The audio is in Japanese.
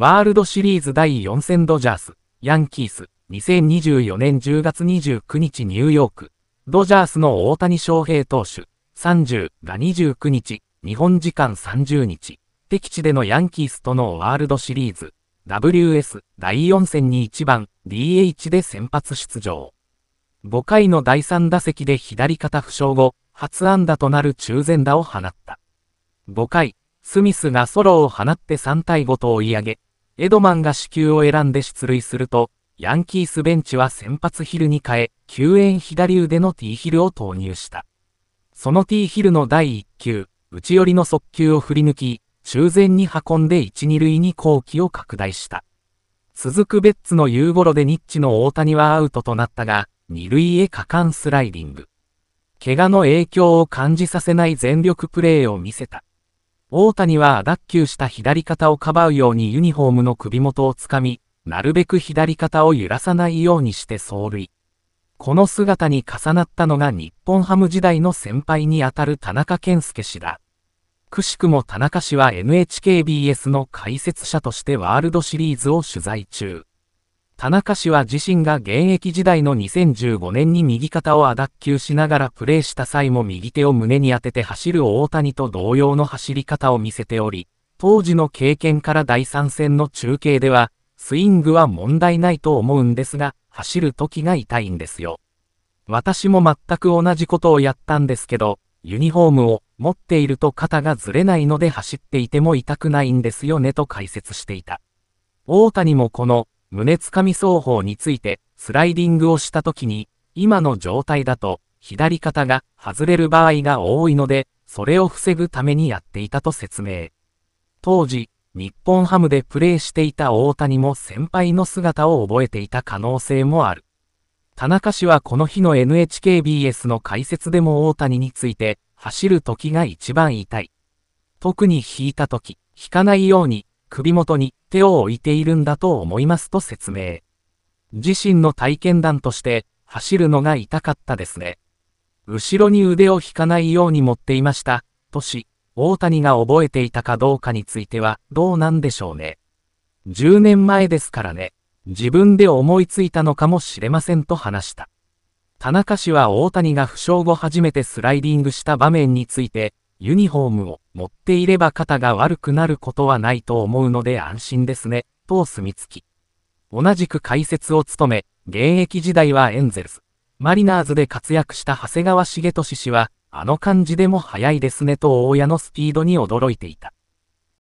ワールドシリーズ第4戦ドジャース、ヤンキース、2024年10月29日ニューヨーク、ドジャースの大谷翔平投手、30が29日、日本時間30日、敵地でのヤンキースとのワールドシリーズ、WS 第4戦に1番 DH で先発出場。5回の第3打席で左肩負傷後、初安打となる中前打を放った。5回、スミスがソロを放って3対5と追い上げ、エドマンが死球を選んで出塁すると、ヤンキースベンチは先発ヒルに変え、救援左腕の T ヒルを投入した。その T ヒルの第1球、内寄りの速球を振り抜き、中前に運んで1、2塁に後期を拡大した。続くベッツの夕頃でニッチの大谷はアウトとなったが、2塁へ果敢スライディング。怪我の影響を感じさせない全力プレーを見せた。大谷は脱臼した左肩をかばうようにユニフォームの首元をつかみ、なるべく左肩を揺らさないようにして走塁。この姿に重なったのが日本ハム時代の先輩にあたる田中健介氏だ。くしくも田中氏は NHKBS の解説者としてワールドシリーズを取材中。田中氏は自身が現役時代の2015年に右肩を脱臼しながらプレーした際も右手を胸に当てて走る大谷と同様の走り方を見せており、当時の経験から第3戦の中継では、スイングは問題ないと思うんですが、走る時が痛いんですよ。私も全く同じことをやったんですけど、ユニフォームを持っていると肩がずれないので走っていても痛くないんですよねと解説していた。大谷もこの胸つかみ奏法について、スライディングをした時に、今の状態だと、左肩が外れる場合が多いので、それを防ぐためにやっていたと説明。当時、日本ハムでプレーしていた大谷も先輩の姿を覚えていた可能性もある。田中氏はこの日の NHKBS の解説でも大谷について、走る時が一番痛い。特に引いた時、引かないように首元に手を置いているんだと思いますと説明。自身の体験談として、走るのが痛かったですね。後ろに腕を引かないように持っていました、とし、大谷が覚えていたかどうかについてはどうなんでしょうね。10年前ですからね、自分で思いついたのかもしれませんと話した。田中氏は大谷が負傷後初めてスライディングした場面について、ユニフォームを持っていれば肩が悪くなることはないと思うので安心ですね、と住墨付き。同じく解説を務め、現役時代はエンゼルス、マリナーズで活躍した長谷川茂俊氏は、あの感じでも速いですねと大家のスピードに驚いていた。